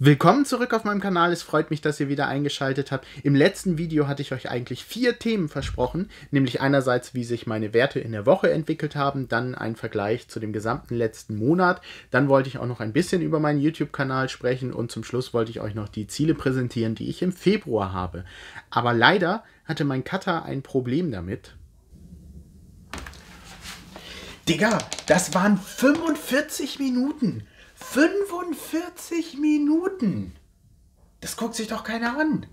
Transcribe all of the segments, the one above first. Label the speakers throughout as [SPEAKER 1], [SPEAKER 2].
[SPEAKER 1] Willkommen zurück auf meinem Kanal. Es freut mich, dass ihr wieder eingeschaltet habt. Im letzten Video hatte ich euch eigentlich vier Themen versprochen, nämlich einerseits, wie sich meine Werte in der Woche entwickelt haben, dann ein Vergleich zu dem gesamten letzten Monat, dann wollte ich auch noch ein bisschen über meinen YouTube-Kanal sprechen und zum Schluss wollte ich euch noch die Ziele präsentieren, die ich im Februar habe. Aber leider hatte mein Cutter ein Problem damit. Digga, das waren 45 Minuten. 45 Minuten. Das guckt sich doch keiner an.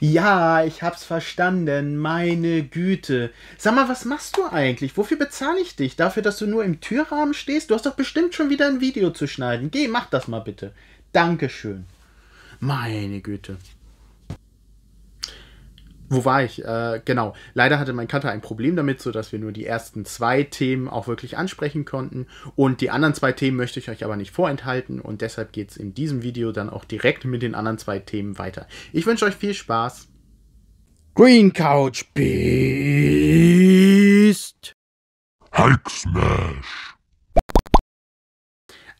[SPEAKER 1] Ja, ich hab's verstanden. Meine Güte. Sag mal, was machst du eigentlich? Wofür bezahle ich dich? Dafür, dass du nur im Türrahmen stehst? Du hast doch bestimmt schon wieder ein Video zu schneiden. Geh, mach das mal bitte. Dankeschön. Meine Güte wo war ich? Äh, genau. Leider hatte mein Cutter ein Problem damit, sodass wir nur die ersten zwei Themen auch wirklich ansprechen konnten. Und die anderen zwei Themen möchte ich euch aber nicht vorenthalten und deshalb geht es in diesem Video dann auch direkt mit den anderen zwei Themen weiter. Ich wünsche euch viel Spaß. Green Couch Beast. Hulk Smash.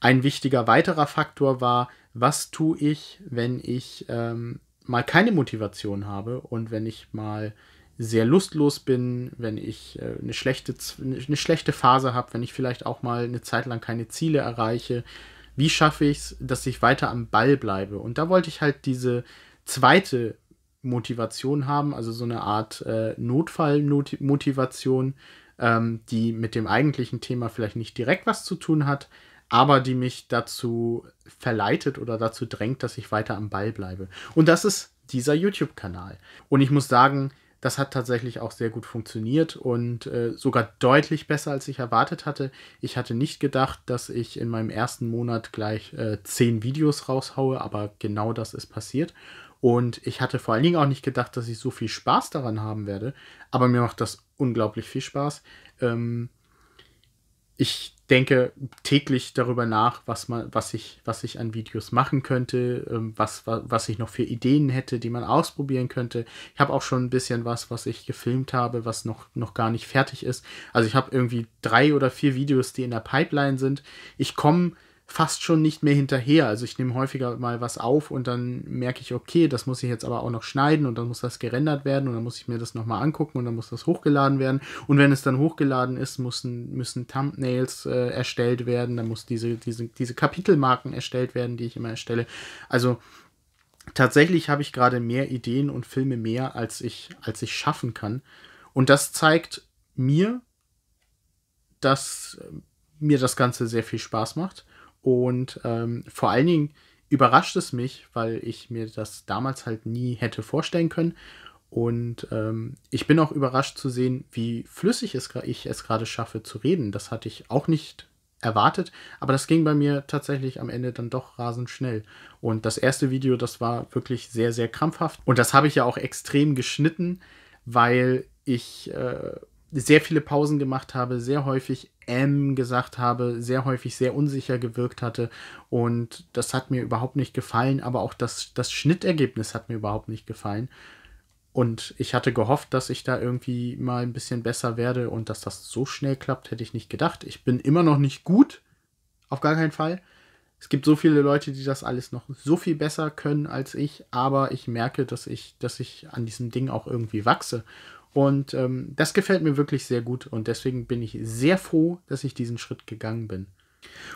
[SPEAKER 1] Ein wichtiger weiterer Faktor war, was tue ich, wenn ich ähm, mal keine Motivation habe und wenn ich mal sehr lustlos bin, wenn ich äh, eine, schlechte, eine schlechte Phase habe, wenn ich vielleicht auch mal eine Zeit lang keine Ziele erreiche, wie schaffe ich es, dass ich weiter am Ball bleibe? Und da wollte ich halt diese zweite Motivation haben, also so eine Art äh, Notfallmotivation, ähm, die mit dem eigentlichen Thema vielleicht nicht direkt was zu tun hat, aber die mich dazu verleitet oder dazu drängt, dass ich weiter am Ball bleibe. Und das ist dieser YouTube-Kanal. Und ich muss sagen, das hat tatsächlich auch sehr gut funktioniert und äh, sogar deutlich besser, als ich erwartet hatte. Ich hatte nicht gedacht, dass ich in meinem ersten Monat gleich äh, zehn Videos raushaue, aber genau das ist passiert. Und ich hatte vor allen Dingen auch nicht gedacht, dass ich so viel Spaß daran haben werde, aber mir macht das unglaublich viel Spaß. Ähm, ich denke täglich darüber nach, was man, was ich, was ich an Videos machen könnte, ähm, was, was ich noch für Ideen hätte, die man ausprobieren könnte. Ich habe auch schon ein bisschen was, was ich gefilmt habe, was noch, noch gar nicht fertig ist. Also ich habe irgendwie drei oder vier Videos, die in der Pipeline sind. Ich komme fast schon nicht mehr hinterher. Also ich nehme häufiger mal was auf und dann merke ich, okay, das muss ich jetzt aber auch noch schneiden und dann muss das gerendert werden und dann muss ich mir das nochmal angucken und dann muss das hochgeladen werden. Und wenn es dann hochgeladen ist, müssen, müssen Thumbnails äh, erstellt werden, dann muss diese, diese, diese Kapitelmarken erstellt werden, die ich immer erstelle. Also tatsächlich habe ich gerade mehr Ideen und Filme mehr, als ich, als ich schaffen kann. Und das zeigt mir, dass äh, mir das Ganze sehr viel Spaß macht und ähm, vor allen Dingen überrascht es mich, weil ich mir das damals halt nie hätte vorstellen können. Und ähm, ich bin auch überrascht zu sehen, wie flüssig es, ich es gerade schaffe zu reden. Das hatte ich auch nicht erwartet, aber das ging bei mir tatsächlich am Ende dann doch rasend schnell. Und das erste Video, das war wirklich sehr, sehr krampfhaft. Und das habe ich ja auch extrem geschnitten, weil ich äh, sehr viele Pausen gemacht habe, sehr häufig M gesagt habe, sehr häufig sehr unsicher gewirkt hatte. Und das hat mir überhaupt nicht gefallen, aber auch das, das Schnittergebnis hat mir überhaupt nicht gefallen. Und ich hatte gehofft, dass ich da irgendwie mal ein bisschen besser werde und dass das so schnell klappt, hätte ich nicht gedacht. Ich bin immer noch nicht gut, auf gar keinen Fall. Es gibt so viele Leute, die das alles noch so viel besser können als ich, aber ich merke, dass ich, dass ich an diesem Ding auch irgendwie wachse und ähm, das gefällt mir wirklich sehr gut und deswegen bin ich sehr froh, dass ich diesen Schritt gegangen bin.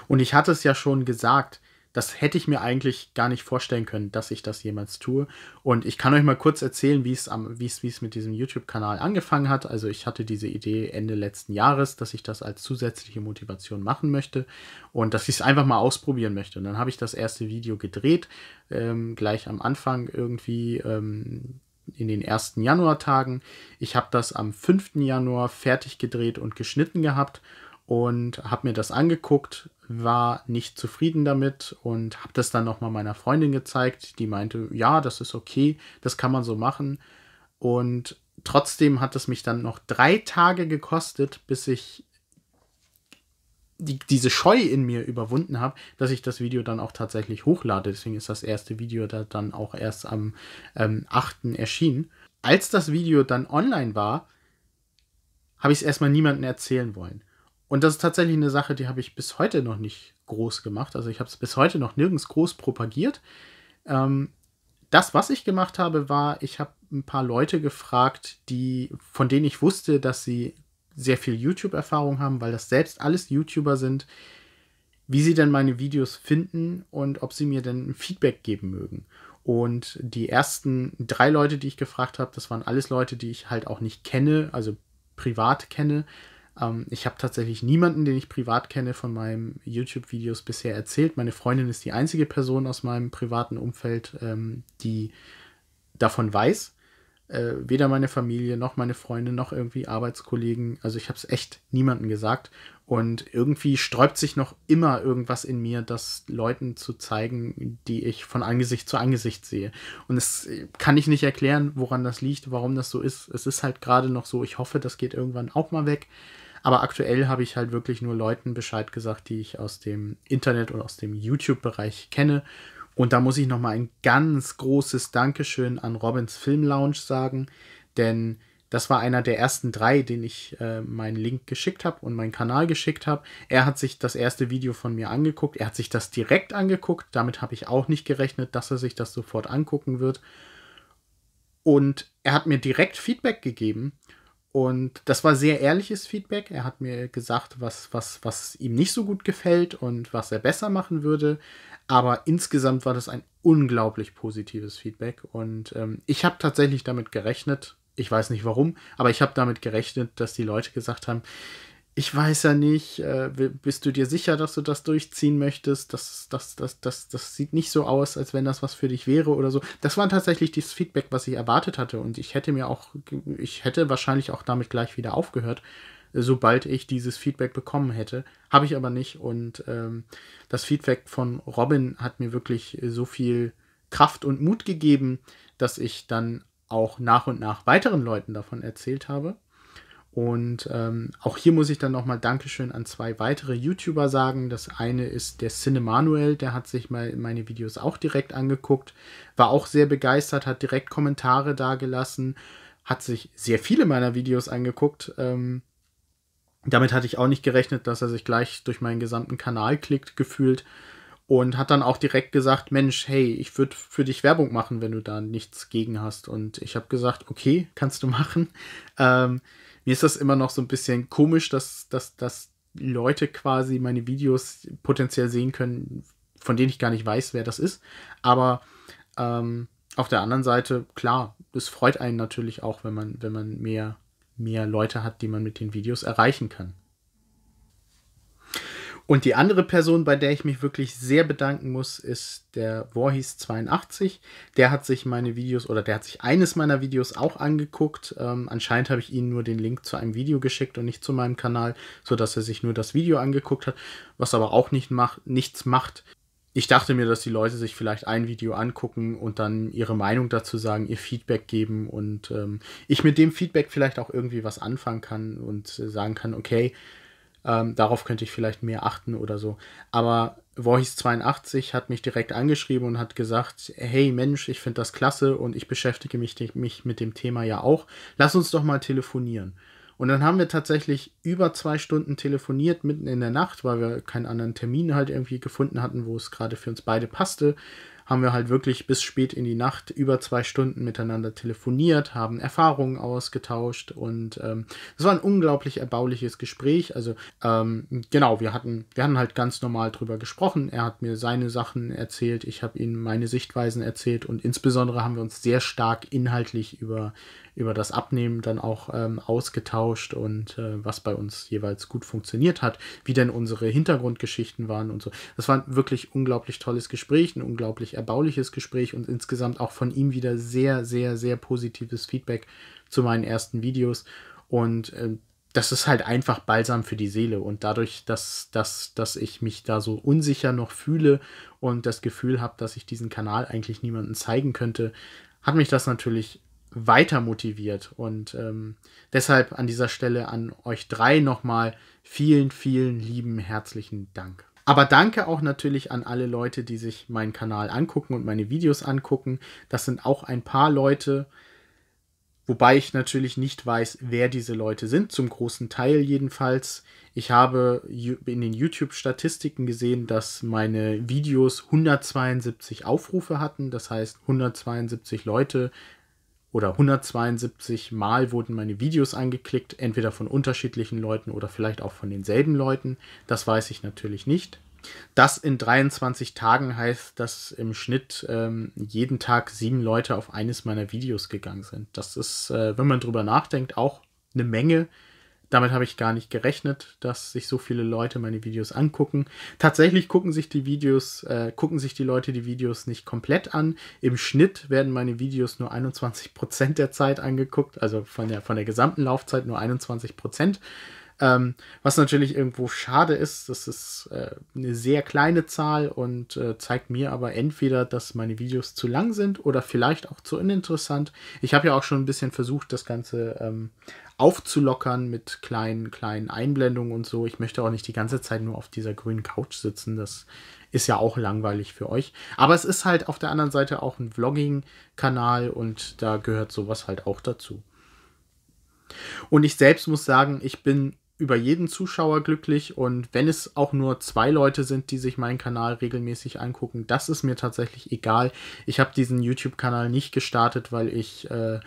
[SPEAKER 1] Und ich hatte es ja schon gesagt, das hätte ich mir eigentlich gar nicht vorstellen können, dass ich das jemals tue. Und ich kann euch mal kurz erzählen, wie es, am, wie es, wie es mit diesem YouTube-Kanal angefangen hat. Also ich hatte diese Idee Ende letzten Jahres, dass ich das als zusätzliche Motivation machen möchte und dass ich es einfach mal ausprobieren möchte. Und dann habe ich das erste Video gedreht, ähm, gleich am Anfang irgendwie. Ähm, in den ersten Januartagen. Ich habe das am 5. Januar fertig gedreht und geschnitten gehabt und habe mir das angeguckt, war nicht zufrieden damit und habe das dann nochmal meiner Freundin gezeigt, die meinte, ja, das ist okay, das kann man so machen. Und trotzdem hat es mich dann noch drei Tage gekostet, bis ich die, diese Scheu in mir überwunden habe, dass ich das Video dann auch tatsächlich hochlade. Deswegen ist das erste Video da dann auch erst am ähm, 8. erschienen. Als das Video dann online war, habe ich es erstmal niemandem erzählen wollen. Und das ist tatsächlich eine Sache, die habe ich bis heute noch nicht groß gemacht. Also ich habe es bis heute noch nirgends groß propagiert. Ähm, das, was ich gemacht habe, war, ich habe ein paar Leute gefragt, die, von denen ich wusste, dass sie sehr viel YouTube-Erfahrung haben, weil das selbst alles YouTuber sind, wie sie denn meine Videos finden und ob sie mir denn Feedback geben mögen. Und die ersten drei Leute, die ich gefragt habe, das waren alles Leute, die ich halt auch nicht kenne, also privat kenne. Ähm, ich habe tatsächlich niemanden, den ich privat kenne, von meinen YouTube-Videos bisher erzählt. Meine Freundin ist die einzige Person aus meinem privaten Umfeld, ähm, die davon weiß äh, weder meine Familie noch meine Freunde noch irgendwie Arbeitskollegen. Also ich habe es echt niemandem gesagt. Und irgendwie sträubt sich noch immer irgendwas in mir, das Leuten zu zeigen, die ich von Angesicht zu Angesicht sehe. Und es äh, kann ich nicht erklären, woran das liegt, warum das so ist. Es ist halt gerade noch so. Ich hoffe, das geht irgendwann auch mal weg. Aber aktuell habe ich halt wirklich nur Leuten Bescheid gesagt, die ich aus dem Internet oder aus dem YouTube-Bereich kenne und da muss ich nochmal ein ganz großes Dankeschön an Robins Film Lounge sagen, denn das war einer der ersten drei, den ich äh, meinen Link geschickt habe und meinen Kanal geschickt habe. Er hat sich das erste Video von mir angeguckt. Er hat sich das direkt angeguckt. Damit habe ich auch nicht gerechnet, dass er sich das sofort angucken wird. Und er hat mir direkt Feedback gegeben. Und das war sehr ehrliches Feedback. Er hat mir gesagt, was, was, was ihm nicht so gut gefällt und was er besser machen würde. Aber insgesamt war das ein unglaublich positives Feedback und ähm, ich habe tatsächlich damit gerechnet, ich weiß nicht warum, aber ich habe damit gerechnet, dass die Leute gesagt haben, ich weiß ja nicht, äh, bist du dir sicher, dass du das durchziehen möchtest? Das, das, das, das, das sieht nicht so aus, als wenn das was für dich wäre oder so. Das war tatsächlich das Feedback, was ich erwartet hatte und ich hätte mir auch, ich hätte wahrscheinlich auch damit gleich wieder aufgehört, sobald ich dieses Feedback bekommen hätte. Habe ich aber nicht. Und ähm, das Feedback von Robin hat mir wirklich so viel Kraft und Mut gegeben, dass ich dann auch nach und nach weiteren Leuten davon erzählt habe. Und ähm, auch hier muss ich dann nochmal Dankeschön an zwei weitere YouTuber sagen. Das eine ist der Cinemanuel, der hat sich mal meine Videos auch direkt angeguckt, war auch sehr begeistert, hat direkt Kommentare dagelassen, hat sich sehr viele meiner Videos angeguckt. Ähm, damit hatte ich auch nicht gerechnet, dass er sich gleich durch meinen gesamten Kanal klickt, gefühlt. Und hat dann auch direkt gesagt, Mensch, hey, ich würde für dich Werbung machen, wenn du da nichts gegen hast. Und ich habe gesagt, okay, kannst du machen. Ähm, mir ist das immer noch so ein bisschen komisch, dass, dass, dass Leute quasi meine Videos potenziell sehen können, von denen ich gar nicht weiß, wer das ist. Aber ähm, auf der anderen Seite, klar, es freut einen natürlich auch, wenn man, wenn man mehr mehr Leute hat, die man mit den Videos erreichen kann. Und die andere Person, bei der ich mich wirklich sehr bedanken muss, ist der Warhis82. Der hat sich meine Videos oder der hat sich eines meiner Videos auch angeguckt. Ähm, anscheinend habe ich ihm nur den Link zu einem Video geschickt und nicht zu meinem Kanal, sodass er sich nur das Video angeguckt hat, was aber auch nicht macht, nichts macht ich dachte mir, dass die Leute sich vielleicht ein Video angucken und dann ihre Meinung dazu sagen, ihr Feedback geben und ähm, ich mit dem Feedback vielleicht auch irgendwie was anfangen kann und äh, sagen kann, okay, ähm, darauf könnte ich vielleicht mehr achten oder so. Aber Voice82 hat mich direkt angeschrieben und hat gesagt, hey Mensch, ich finde das klasse und ich beschäftige mich, mich mit dem Thema ja auch. Lass uns doch mal telefonieren. Und dann haben wir tatsächlich über zwei Stunden telefoniert, mitten in der Nacht, weil wir keinen anderen Termin halt irgendwie gefunden hatten, wo es gerade für uns beide passte. Haben wir halt wirklich bis spät in die Nacht über zwei Stunden miteinander telefoniert, haben Erfahrungen ausgetauscht und ähm, es ähm, war ein unglaublich erbauliches Gespräch. Also ähm, genau, wir hatten, wir hatten halt ganz normal drüber gesprochen. Er hat mir seine Sachen erzählt, ich habe ihm meine Sichtweisen erzählt und insbesondere haben wir uns sehr stark inhaltlich über über das Abnehmen dann auch ähm, ausgetauscht und äh, was bei uns jeweils gut funktioniert hat, wie denn unsere Hintergrundgeschichten waren und so. Das war ein wirklich unglaublich tolles Gespräch, ein unglaublich erbauliches Gespräch und insgesamt auch von ihm wieder sehr, sehr, sehr positives Feedback zu meinen ersten Videos. Und äh, das ist halt einfach Balsam für die Seele. Und dadurch, dass, dass, dass ich mich da so unsicher noch fühle und das Gefühl habe, dass ich diesen Kanal eigentlich niemandem zeigen könnte, hat mich das natürlich weiter motiviert. Und ähm, deshalb an dieser Stelle an euch drei nochmal vielen, vielen lieben herzlichen Dank. Aber danke auch natürlich an alle Leute, die sich meinen Kanal angucken und meine Videos angucken. Das sind auch ein paar Leute, wobei ich natürlich nicht weiß, wer diese Leute sind, zum großen Teil jedenfalls. Ich habe in den YouTube-Statistiken gesehen, dass meine Videos 172 Aufrufe hatten, das heißt 172 Leute oder 172 Mal wurden meine Videos angeklickt, entweder von unterschiedlichen Leuten oder vielleicht auch von denselben Leuten. Das weiß ich natürlich nicht. Das in 23 Tagen heißt, dass im Schnitt ähm, jeden Tag sieben Leute auf eines meiner Videos gegangen sind. Das ist, äh, wenn man drüber nachdenkt, auch eine Menge damit habe ich gar nicht gerechnet, dass sich so viele Leute meine Videos angucken. Tatsächlich gucken sich die Videos, äh, gucken sich die Leute die Videos nicht komplett an. Im Schnitt werden meine Videos nur 21% der Zeit angeguckt, also von der, von der gesamten Laufzeit nur 21%. Ähm, was natürlich irgendwo schade ist, das ist äh, eine sehr kleine Zahl und äh, zeigt mir aber entweder, dass meine Videos zu lang sind oder vielleicht auch zu uninteressant. Ich habe ja auch schon ein bisschen versucht, das Ganze ähm, aufzulockern mit kleinen, kleinen Einblendungen und so. Ich möchte auch nicht die ganze Zeit nur auf dieser grünen Couch sitzen. Das ist ja auch langweilig für euch. Aber es ist halt auf der anderen Seite auch ein Vlogging-Kanal und da gehört sowas halt auch dazu. Und ich selbst muss sagen, ich bin über jeden Zuschauer glücklich und wenn es auch nur zwei Leute sind, die sich meinen Kanal regelmäßig angucken, das ist mir tatsächlich egal. Ich habe diesen YouTube-Kanal nicht gestartet, weil ich äh,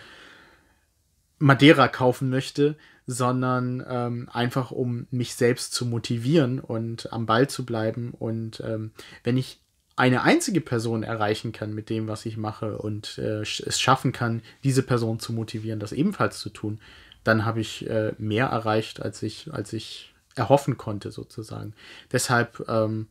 [SPEAKER 1] Madeira kaufen möchte, sondern ähm, einfach um mich selbst zu motivieren und am Ball zu bleiben. Und ähm, wenn ich eine einzige Person erreichen kann mit dem, was ich mache und äh, es schaffen kann, diese Person zu motivieren, das ebenfalls zu tun, dann habe ich äh, mehr erreicht, als ich, als ich erhoffen konnte, sozusagen. Deshalb ähm,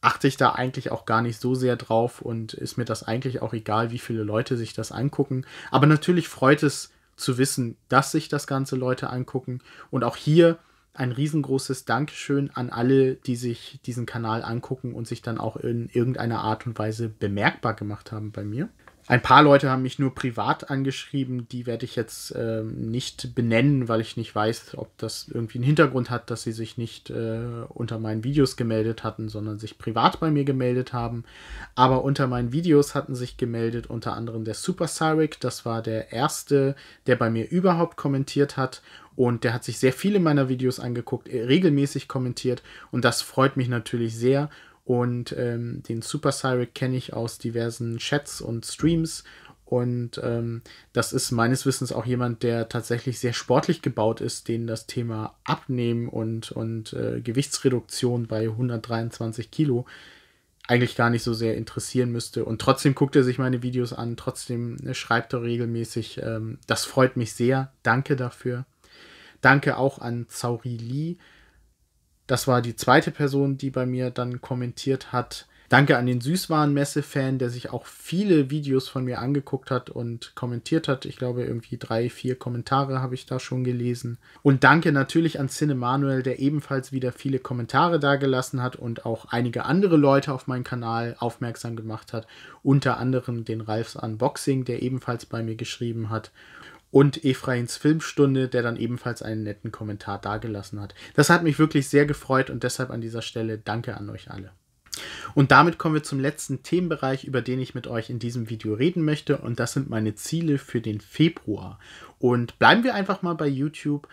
[SPEAKER 1] achte ich da eigentlich auch gar nicht so sehr drauf und ist mir das eigentlich auch egal, wie viele Leute sich das angucken. Aber natürlich freut es zu wissen, dass sich das Ganze Leute angucken. Und auch hier ein riesengroßes Dankeschön an alle, die sich diesen Kanal angucken und sich dann auch in irgendeiner Art und Weise bemerkbar gemacht haben bei mir. Ein paar Leute haben mich nur privat angeschrieben, die werde ich jetzt äh, nicht benennen, weil ich nicht weiß, ob das irgendwie einen Hintergrund hat, dass sie sich nicht äh, unter meinen Videos gemeldet hatten, sondern sich privat bei mir gemeldet haben. Aber unter meinen Videos hatten sich gemeldet unter anderem der Super Cyric, das war der erste, der bei mir überhaupt kommentiert hat und der hat sich sehr viele meiner Videos angeguckt, regelmäßig kommentiert und das freut mich natürlich sehr und ähm, den Super Cyric kenne ich aus diversen Chats und Streams. Und ähm, das ist meines Wissens auch jemand, der tatsächlich sehr sportlich gebaut ist, den das Thema Abnehmen und, und äh, Gewichtsreduktion bei 123 Kilo eigentlich gar nicht so sehr interessieren müsste. Und trotzdem guckt er sich meine Videos an, trotzdem äh, schreibt er regelmäßig. Ähm, das freut mich sehr. Danke dafür. Danke auch an Zauri Lee, das war die zweite Person, die bei mir dann kommentiert hat. Danke an den Süßwarenmesse-Fan, der sich auch viele Videos von mir angeguckt hat und kommentiert hat. Ich glaube, irgendwie drei, vier Kommentare habe ich da schon gelesen. Und danke natürlich an Cinemanuel, der ebenfalls wieder viele Kommentare dagelassen hat und auch einige andere Leute auf meinen Kanal aufmerksam gemacht hat. Unter anderem den Ralfs Unboxing, der ebenfalls bei mir geschrieben hat und Efraims Filmstunde, der dann ebenfalls einen netten Kommentar dagelassen hat. Das hat mich wirklich sehr gefreut und deshalb an dieser Stelle danke an euch alle. Und damit kommen wir zum letzten Themenbereich, über den ich mit euch in diesem Video reden möchte und das sind meine Ziele für den Februar. Und bleiben wir einfach mal bei YouTube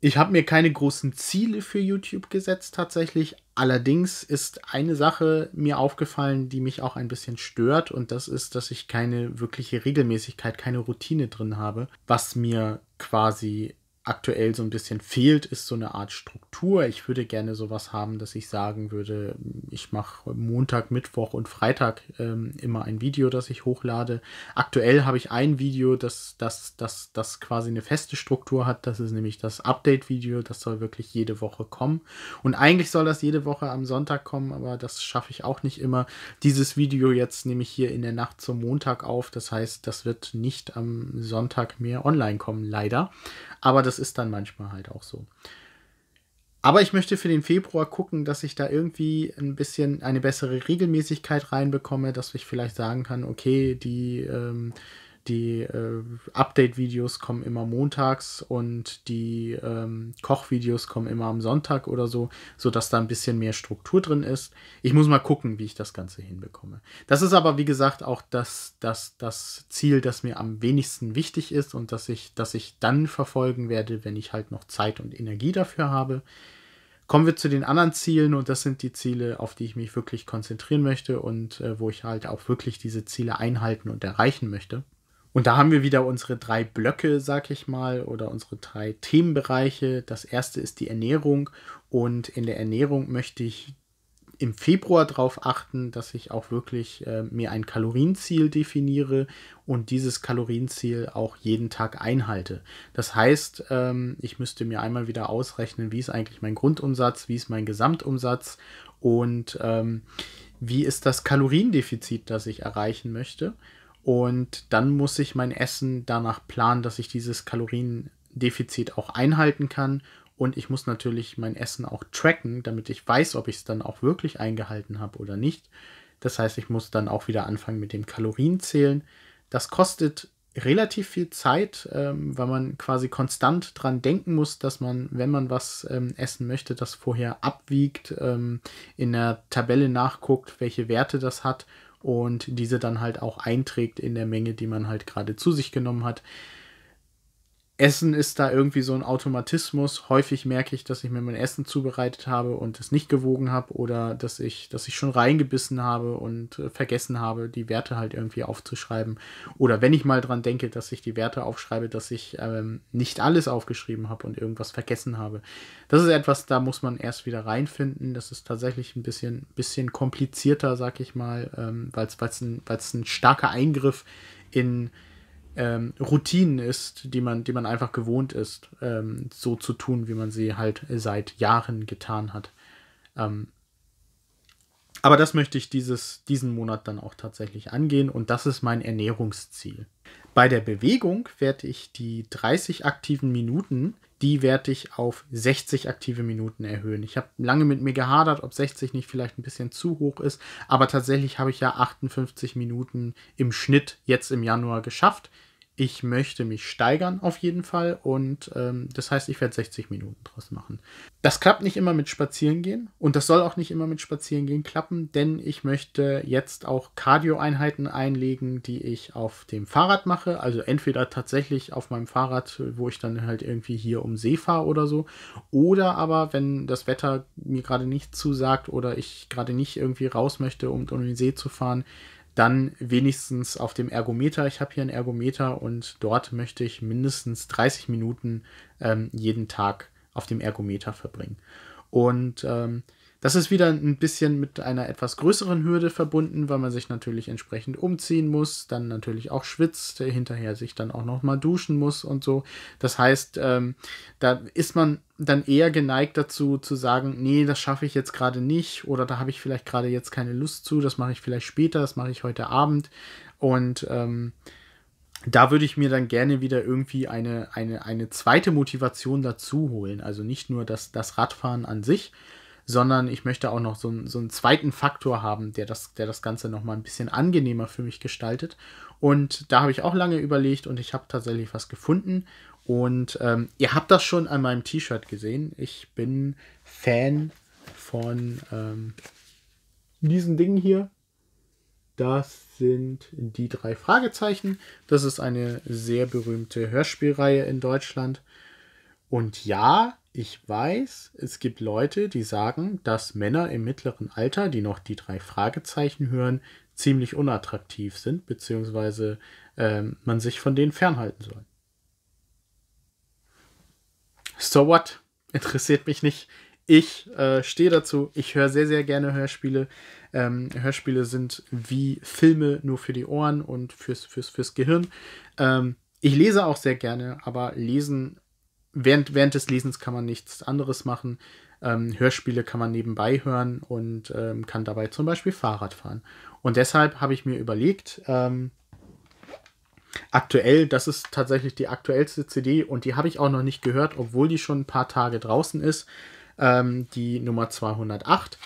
[SPEAKER 1] ich habe mir keine großen Ziele für YouTube gesetzt tatsächlich. Allerdings ist eine Sache mir aufgefallen, die mich auch ein bisschen stört und das ist, dass ich keine wirkliche Regelmäßigkeit, keine Routine drin habe, was mir quasi aktuell so ein bisschen fehlt, ist so eine Art Struktur. Ich würde gerne sowas haben, dass ich sagen würde, ich mache Montag, Mittwoch und Freitag ähm, immer ein Video, das ich hochlade. Aktuell habe ich ein Video, das, das, das, das quasi eine feste Struktur hat. Das ist nämlich das Update-Video. Das soll wirklich jede Woche kommen. Und eigentlich soll das jede Woche am Sonntag kommen, aber das schaffe ich auch nicht immer. Dieses Video jetzt nehme ich hier in der Nacht zum Montag auf. Das heißt, das wird nicht am Sonntag mehr online kommen, leider. Aber das das ist dann manchmal halt auch so. Aber ich möchte für den Februar gucken, dass ich da irgendwie ein bisschen eine bessere Regelmäßigkeit reinbekomme, dass ich vielleicht sagen kann, okay, die ähm, die äh, Update-Videos kommen immer montags und die ähm, Kochvideos kommen immer am Sonntag oder so, sodass da ein bisschen mehr Struktur drin ist. Ich muss mal gucken, wie ich das Ganze hinbekomme. Das ist aber, wie gesagt, auch das, das, das Ziel, das mir am wenigsten wichtig ist und das ich, das ich dann verfolgen werde, wenn ich halt noch Zeit und Energie dafür habe. Kommen wir zu den anderen Zielen und das sind die Ziele, auf die ich mich wirklich konzentrieren möchte und äh, wo ich halt auch wirklich diese Ziele einhalten und erreichen möchte. Und da haben wir wieder unsere drei Blöcke, sag ich mal, oder unsere drei Themenbereiche. Das erste ist die Ernährung. Und in der Ernährung möchte ich im Februar darauf achten, dass ich auch wirklich äh, mir ein Kalorienziel definiere und dieses Kalorienziel auch jeden Tag einhalte. Das heißt, ähm, ich müsste mir einmal wieder ausrechnen, wie ist eigentlich mein Grundumsatz, wie ist mein Gesamtumsatz und ähm, wie ist das Kaloriendefizit, das ich erreichen möchte. Und dann muss ich mein Essen danach planen, dass ich dieses Kaloriendefizit auch einhalten kann. Und ich muss natürlich mein Essen auch tracken, damit ich weiß, ob ich es dann auch wirklich eingehalten habe oder nicht. Das heißt, ich muss dann auch wieder anfangen mit dem Kalorienzählen. Das kostet relativ viel Zeit, ähm, weil man quasi konstant dran denken muss, dass man, wenn man was ähm, essen möchte, das vorher abwiegt, ähm, in der Tabelle nachguckt, welche Werte das hat und diese dann halt auch einträgt in der Menge, die man halt gerade zu sich genommen hat. Essen ist da irgendwie so ein Automatismus. Häufig merke ich, dass ich mir mein Essen zubereitet habe und es nicht gewogen habe oder dass ich, dass ich schon reingebissen habe und äh, vergessen habe, die Werte halt irgendwie aufzuschreiben. Oder wenn ich mal dran denke, dass ich die Werte aufschreibe, dass ich ähm, nicht alles aufgeschrieben habe und irgendwas vergessen habe. Das ist etwas, da muss man erst wieder reinfinden. Das ist tatsächlich ein bisschen, bisschen komplizierter, sag ich mal, ähm, weil es ein, ein starker Eingriff in ähm, Routinen ist, die man, die man einfach gewohnt ist, ähm, so zu tun, wie man sie halt seit Jahren getan hat. Ähm, aber das möchte ich dieses, diesen Monat dann auch tatsächlich angehen und das ist mein Ernährungsziel. Bei der Bewegung werde ich die 30 aktiven Minuten, die werde ich auf 60 aktive Minuten erhöhen. Ich habe lange mit mir gehadert, ob 60 nicht vielleicht ein bisschen zu hoch ist, aber tatsächlich habe ich ja 58 Minuten im Schnitt jetzt im Januar geschafft ich möchte mich steigern auf jeden Fall und ähm, das heißt, ich werde 60 Minuten draus machen. Das klappt nicht immer mit Spazierengehen und das soll auch nicht immer mit Spazierengehen klappen, denn ich möchte jetzt auch Cardio-Einheiten einlegen, die ich auf dem Fahrrad mache, also entweder tatsächlich auf meinem Fahrrad, wo ich dann halt irgendwie hier um See fahre oder so, oder aber wenn das Wetter mir gerade nicht zusagt oder ich gerade nicht irgendwie raus möchte, um, um den See zu fahren, dann wenigstens auf dem Ergometer, ich habe hier ein Ergometer und dort möchte ich mindestens 30 Minuten ähm, jeden Tag auf dem Ergometer verbringen. Und ähm, das ist wieder ein bisschen mit einer etwas größeren Hürde verbunden, weil man sich natürlich entsprechend umziehen muss, dann natürlich auch schwitzt, hinterher sich dann auch nochmal duschen muss und so. Das heißt, ähm, da ist man dann eher geneigt dazu zu sagen, nee, das schaffe ich jetzt gerade nicht oder da habe ich vielleicht gerade jetzt keine Lust zu, das mache ich vielleicht später, das mache ich heute Abend. Und ähm, da würde ich mir dann gerne wieder irgendwie eine, eine, eine zweite Motivation dazu holen. Also nicht nur das, das Radfahren an sich, sondern ich möchte auch noch so, so einen zweiten Faktor haben, der das, der das Ganze nochmal ein bisschen angenehmer für mich gestaltet. Und da habe ich auch lange überlegt und ich habe tatsächlich was gefunden. Und ähm, ihr habt das schon an meinem T-Shirt gesehen. Ich bin Fan von ähm, diesen Dingen hier. Das sind die drei Fragezeichen. Das ist eine sehr berühmte Hörspielreihe in Deutschland. Und ja, ich weiß, es gibt Leute, die sagen, dass Männer im mittleren Alter, die noch die drei Fragezeichen hören, ziemlich unattraktiv sind, beziehungsweise ähm, man sich von denen fernhalten soll. So what? Interessiert mich nicht. Ich äh, stehe dazu. Ich höre sehr, sehr gerne Hörspiele. Ähm, Hörspiele sind wie Filme nur für die Ohren und fürs, fürs, fürs Gehirn. Ähm, ich lese auch sehr gerne, aber lesen während, während des Lesens kann man nichts anderes machen. Ähm, Hörspiele kann man nebenbei hören und ähm, kann dabei zum Beispiel Fahrrad fahren. Und deshalb habe ich mir überlegt, ähm, aktuell, das ist tatsächlich die aktuellste CD und die habe ich auch noch nicht gehört, obwohl die schon ein paar Tage draußen ist, ähm, die Nummer 208.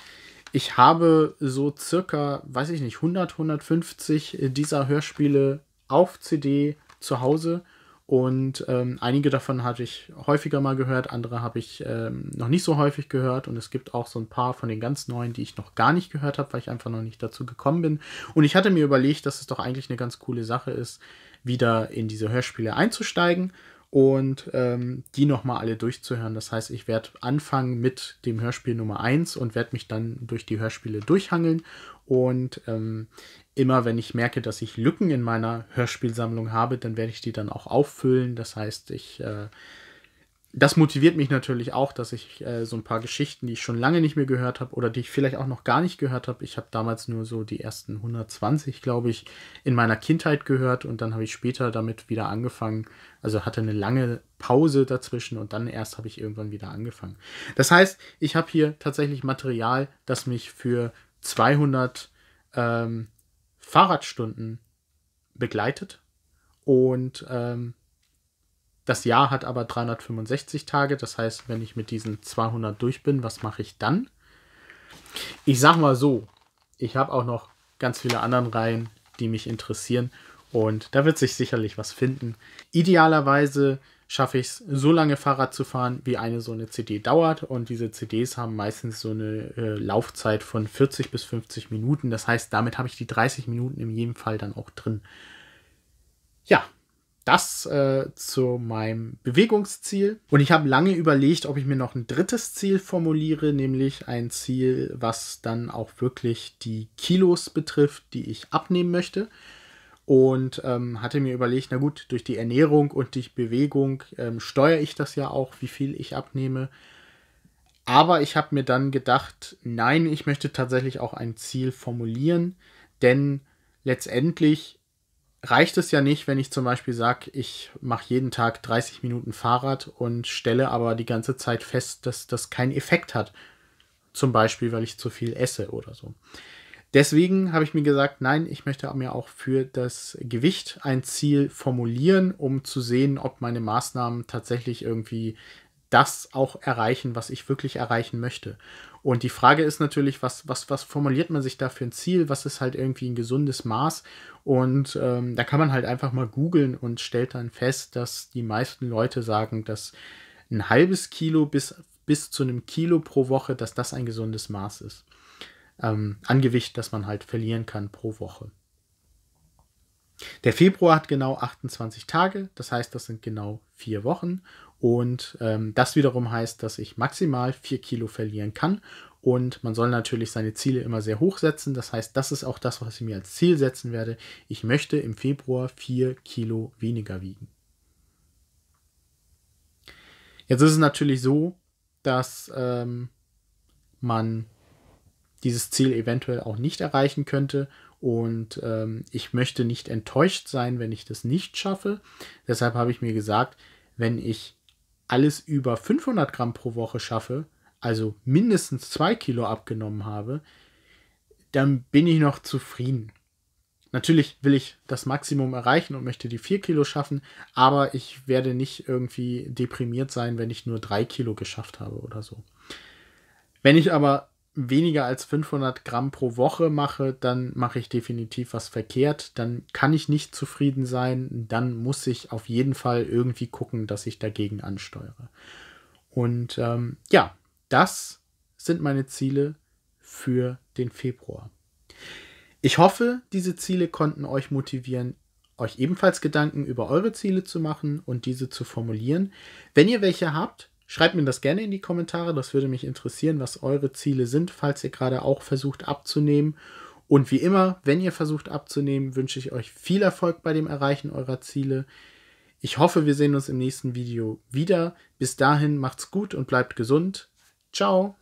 [SPEAKER 1] Ich habe so circa, weiß ich nicht, 100, 150 dieser Hörspiele auf CD zu Hause und ähm, einige davon hatte ich häufiger mal gehört, andere habe ich ähm, noch nicht so häufig gehört. Und es gibt auch so ein paar von den ganz neuen, die ich noch gar nicht gehört habe, weil ich einfach noch nicht dazu gekommen bin. Und ich hatte mir überlegt, dass es doch eigentlich eine ganz coole Sache ist, wieder in diese Hörspiele einzusteigen und ähm, die nochmal alle durchzuhören. Das heißt, ich werde anfangen mit dem Hörspiel Nummer 1 und werde mich dann durch die Hörspiele durchhangeln. Und ähm, immer wenn ich merke, dass ich Lücken in meiner Hörspielsammlung habe, dann werde ich die dann auch auffüllen. Das heißt, ich äh, das motiviert mich natürlich auch, dass ich äh, so ein paar Geschichten, die ich schon lange nicht mehr gehört habe oder die ich vielleicht auch noch gar nicht gehört habe. Ich habe damals nur so die ersten 120, glaube ich, in meiner Kindheit gehört und dann habe ich später damit wieder angefangen. Also hatte eine lange Pause dazwischen und dann erst habe ich irgendwann wieder angefangen. Das heißt, ich habe hier tatsächlich Material, das mich für 200 ähm, Fahrradstunden begleitet und ähm, das Jahr hat aber 365 Tage. Das heißt, wenn ich mit diesen 200 durch bin, was mache ich dann? Ich sag mal so, ich habe auch noch ganz viele anderen Reihen, die mich interessieren und da wird sich sicherlich was finden. Idealerweise schaffe ich es, so lange Fahrrad zu fahren, wie eine so eine CD dauert. Und diese CDs haben meistens so eine äh, Laufzeit von 40 bis 50 Minuten. Das heißt, damit habe ich die 30 Minuten in jedem Fall dann auch drin. Ja, das äh, zu meinem Bewegungsziel. Und ich habe lange überlegt, ob ich mir noch ein drittes Ziel formuliere, nämlich ein Ziel, was dann auch wirklich die Kilos betrifft, die ich abnehmen möchte und ähm, hatte mir überlegt, na gut, durch die Ernährung und die Bewegung ähm, steuere ich das ja auch, wie viel ich abnehme. Aber ich habe mir dann gedacht, nein, ich möchte tatsächlich auch ein Ziel formulieren, denn letztendlich reicht es ja nicht, wenn ich zum Beispiel sage, ich mache jeden Tag 30 Minuten Fahrrad und stelle aber die ganze Zeit fest, dass das keinen Effekt hat. Zum Beispiel, weil ich zu viel esse oder so. Deswegen habe ich mir gesagt, nein, ich möchte mir auch für das Gewicht ein Ziel formulieren, um zu sehen, ob meine Maßnahmen tatsächlich irgendwie das auch erreichen, was ich wirklich erreichen möchte. Und die Frage ist natürlich, was, was, was formuliert man sich da für ein Ziel? Was ist halt irgendwie ein gesundes Maß? Und ähm, da kann man halt einfach mal googeln und stellt dann fest, dass die meisten Leute sagen, dass ein halbes Kilo bis, bis zu einem Kilo pro Woche, dass das ein gesundes Maß ist ähm, Angewicht, das man halt verlieren kann pro Woche. Der Februar hat genau 28 Tage, das heißt, das sind genau vier Wochen. Und ähm, das wiederum heißt, dass ich maximal vier Kilo verlieren kann. Und man soll natürlich seine Ziele immer sehr hoch setzen. Das heißt, das ist auch das, was ich mir als Ziel setzen werde. Ich möchte im Februar vier Kilo weniger wiegen. Jetzt ist es natürlich so, dass ähm, man dieses Ziel eventuell auch nicht erreichen könnte. Und ähm, ich möchte nicht enttäuscht sein, wenn ich das nicht schaffe. Deshalb habe ich mir gesagt, wenn ich alles über 500 Gramm pro Woche schaffe, also mindestens 2 Kilo abgenommen habe, dann bin ich noch zufrieden. Natürlich will ich das Maximum erreichen und möchte die 4 Kilo schaffen, aber ich werde nicht irgendwie deprimiert sein, wenn ich nur 3 Kilo geschafft habe oder so. Wenn ich aber weniger als 500 Gramm pro Woche mache, dann mache ich definitiv was verkehrt. Dann kann ich nicht zufrieden sein. Dann muss ich auf jeden Fall irgendwie gucken, dass ich dagegen ansteuere. Und ähm, ja, das sind meine Ziele für den Februar. Ich hoffe, diese Ziele konnten euch motivieren, euch ebenfalls Gedanken über eure Ziele zu machen und diese zu formulieren. Wenn ihr welche habt, Schreibt mir das gerne in die Kommentare, das würde mich interessieren, was eure Ziele sind, falls ihr gerade auch versucht abzunehmen. Und wie immer, wenn ihr versucht abzunehmen, wünsche ich euch viel Erfolg bei dem Erreichen eurer Ziele. Ich hoffe, wir sehen uns im nächsten Video wieder. Bis dahin, macht's gut und bleibt gesund. Ciao!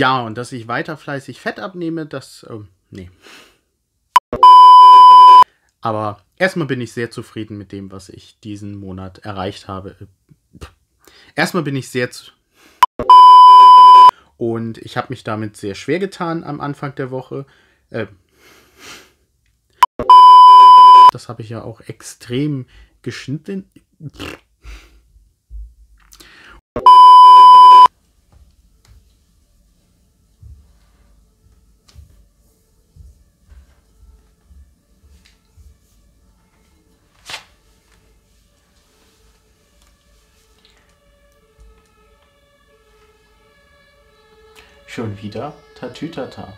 [SPEAKER 1] Ja, und dass ich weiter fleißig Fett abnehme, das, ähm, nee. Aber erstmal bin ich sehr zufrieden mit dem, was ich diesen Monat erreicht habe. Erstmal bin ich sehr zu und ich habe mich damit sehr schwer getan am Anfang der Woche. Äh, das habe ich ja auch extrem geschnitten. schon wieder Tatütata.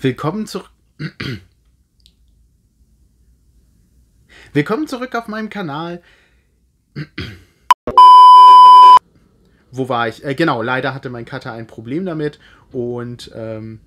[SPEAKER 1] Willkommen zurück. Willkommen zurück auf meinem Kanal. Wo war ich? Äh, genau, leider hatte mein Cutter ein Problem damit und ähm